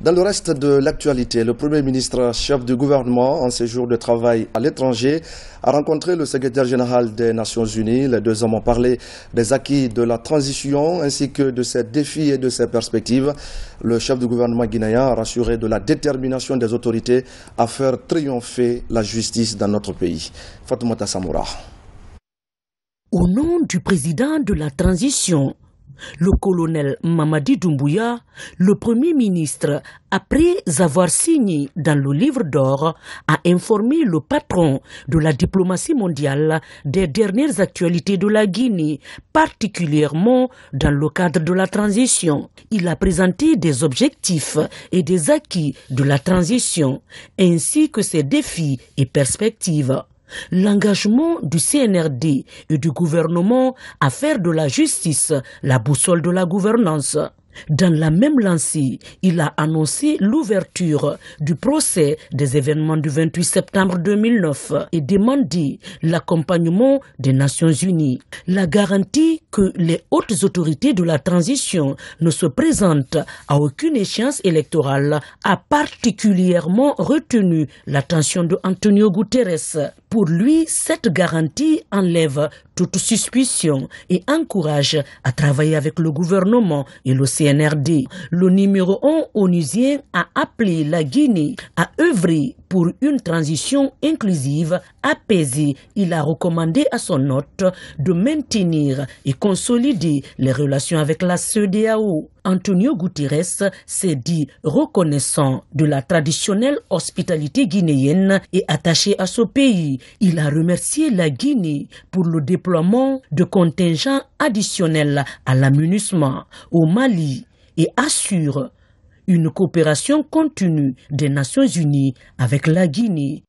Dans le reste de l'actualité, le Premier ministre, chef du gouvernement en séjour de travail à l'étranger, a rencontré le secrétaire général des Nations Unies. Les deux hommes ont parlé des acquis de la transition ainsi que de ses défis et de ses perspectives. Le chef du gouvernement guinéen a rassuré de la détermination des autorités à faire triompher la justice dans notre pays. Fatoumata Samoura. Au nom du président de la transition, le colonel Mamadi Doumbouya, le Premier ministre, après avoir signé dans le livre d'or, a informé le patron de la diplomatie mondiale des dernières actualités de la Guinée, particulièrement dans le cadre de la transition. Il a présenté des objectifs et des acquis de la transition, ainsi que ses défis et perspectives. L'engagement du CNRD et du gouvernement à faire de la justice la boussole de la gouvernance. Dans la même lancée, il a annoncé l'ouverture du procès des événements du 28 septembre 2009 et demandé l'accompagnement des Nations Unies. La garantie que les hautes autorités de la transition ne se présentent à aucune échéance électorale a particulièrement retenu l'attention de Antonio Guterres. Pour lui, cette garantie enlève toute suspicion et encourage à travailler avec le gouvernement et le CNRD. Le numéro 1 onusien a appelé la Guinée à œuvrer pour une transition inclusive, apaisée. Il a recommandé à son hôte de maintenir et consolider les relations avec la CEDEAO. Antonio Guterres s'est dit reconnaissant de la traditionnelle hospitalité guinéenne et attaché à ce pays. Il a remercié la Guinée pour le déploiement de contingents additionnels à l'amunissement au Mali et assure une coopération continue des Nations Unies avec la Guinée